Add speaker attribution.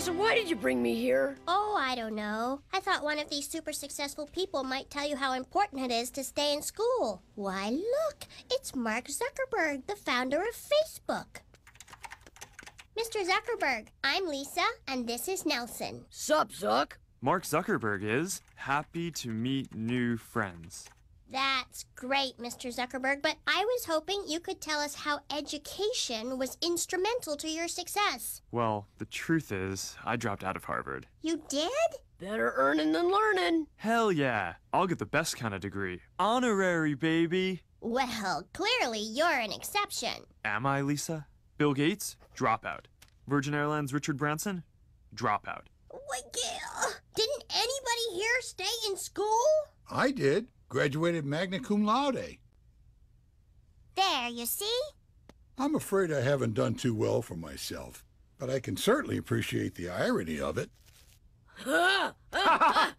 Speaker 1: Lisa, why did you bring me here? Oh, I don't know. I thought one of these super successful people might tell you how important it is to stay in school. Why, look, it's Mark Zuckerberg, the founder of Facebook. Mr. Zuckerberg, I'm Lisa, and this is Nelson. Sup, Zuck?
Speaker 2: Mark Zuckerberg is happy to meet new friends.
Speaker 1: That's great, Mr. Zuckerberg, but I was hoping you could tell us how education was instrumental to your success.
Speaker 2: Well, the truth is, I dropped out of Harvard.
Speaker 1: You did? Better earning than learning.
Speaker 2: Hell yeah. I'll get the best kind of degree. Honorary, baby.
Speaker 1: Well, clearly you're an exception.
Speaker 2: Am I, Lisa? Bill Gates? Dropout. Virgin Airlines Richard Branson? Dropout.
Speaker 1: What? Didn't anybody here stay in school?
Speaker 2: I did. Graduated magna cum laude.
Speaker 1: There, you see? I'm afraid I haven't done too well for myself, but I can certainly appreciate the irony of it.